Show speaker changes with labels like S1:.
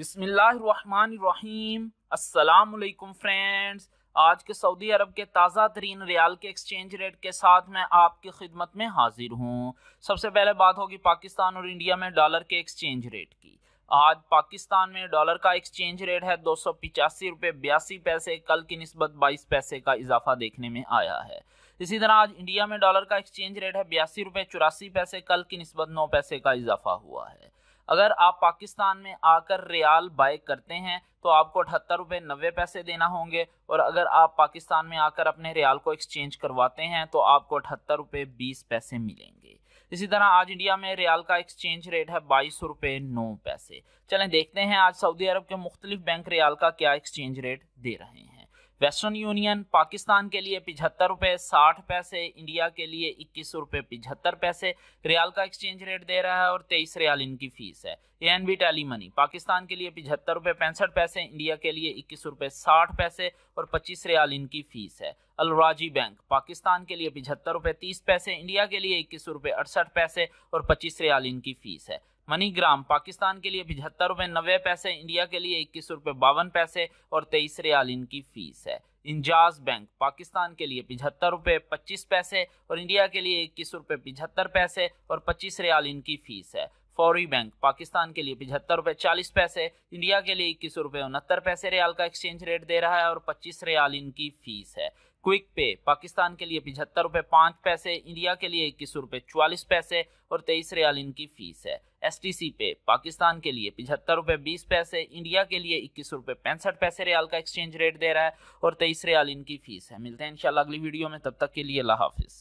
S1: बिसमीम् असलकुम फ्रेंड्स आज के सऊदी अरब के ताज़ा तरीन रियाल के एक्सचेंज रेट के साथ मैं आपकी खिदमत में हाजिर हूँ सबसे पहले बात होगी पाकिस्तान और इंडिया में डॉलर के एक्सचेंज रेट की आज पाकिस्तान में डॉलर का एक्सचेंज रेट है दो सौ पिचासी रुपये बयासी पैसे कल की नस्बत बाईस पैसे का इजाफा देखने में आया है इसी तरह आज इंडिया में डॉलर का एक्सचेंज रेट है बयासी रुपये चौरासी पैसे कल की नस्बत नौ पैसे का इजाफा हुआ है अगर आप पाकिस्तान में आकर रियाल बाय करते हैं तो आपको अठहत्तर रुपये नब्बे पैसे देना होंगे और अगर आप पाकिस्तान में आकर अपने रियाल को एक्सचेंज करवाते हैं तो आपको अठहत्तर रुपये बीस पैसे मिलेंगे इसी तरह आज इंडिया में रियाल का एक्सचेंज रेट है बाईस रुपये नौ पैसे चलें देखते हैं आज सऊदी अरब के मुख्तलिफ बैंक रियाल का क्या एक्सचेंज रेट दे रहे हैं वेस्टर्न यूनियन पाकिस्तान के लिए पिछहत्तर रुपये साठ पैसे इंडिया के लिए इक्कीस रुपये पिछहत्तर पैसे रियाल का एक्सचेंज रेट दे रहा है और तेईस रियाल इनकी फीस है ए एन बी टैली मनी पाकिस्तान के लिए पिछहत्तर रुपये पैंसठ पैसे इंडिया के लिए इक्कीस रुपये साठ पैसे और पच्चीस रियाल इनकी फीस है अलराजी बैंक पाकिस्तान के लिए पिछहत्तर रुपये तीस पैसे इंडिया के लिए इक्कीस रुपये अड़सठ पैसे और पच्चीस रियाल इनकी फीस है मनी ग्राम पाकिस्तान के लिए पिछहत्तर रुपये नब्बे पैसे इंडिया के लिए इक्कीस रुपये बावन पैसे और तेईस रियाल इनकी फीस है इंजाज बैंक पाकिस्तान के लिए पिछहत्तर रुपये पच्चीस पैसे और इंडिया के लिए इक्कीस रुपये पिछहत्तर पैसे और पच्चीस रियाल इनकी फीस है फौरी बैंक पाकिस्तान के लिए पिछहत्तर रुपये चालीस पैसे इंडिया के लिए इक्कीस रुपये उनहत्तर पैसे रियाल का एक्सचेंज रेट दे रहा है और पच्चीस रियाल इनकी फीस है क्विक पे पाकिस्तान के लिए पिछहत्तर रुपये पाँच पैसे इंडिया के लिए इक्कीस रुपये चवालीस पैसे और तेईस रियाल इनकी फीस है एस टी सी पे पाकिस्तान के लिए पिछहत्तर रुपये बीस पैसे इंडिया के लिए इक्कीस रुपये पैंसठ पैसे रियाल का एक्सचेंज रेट दे रहा है और तेईस रियाल इनकी फीस है मिलते हैं इंशाल्लाह अगली वीडियो में तब तक के लिए अल्लाह हाफिज़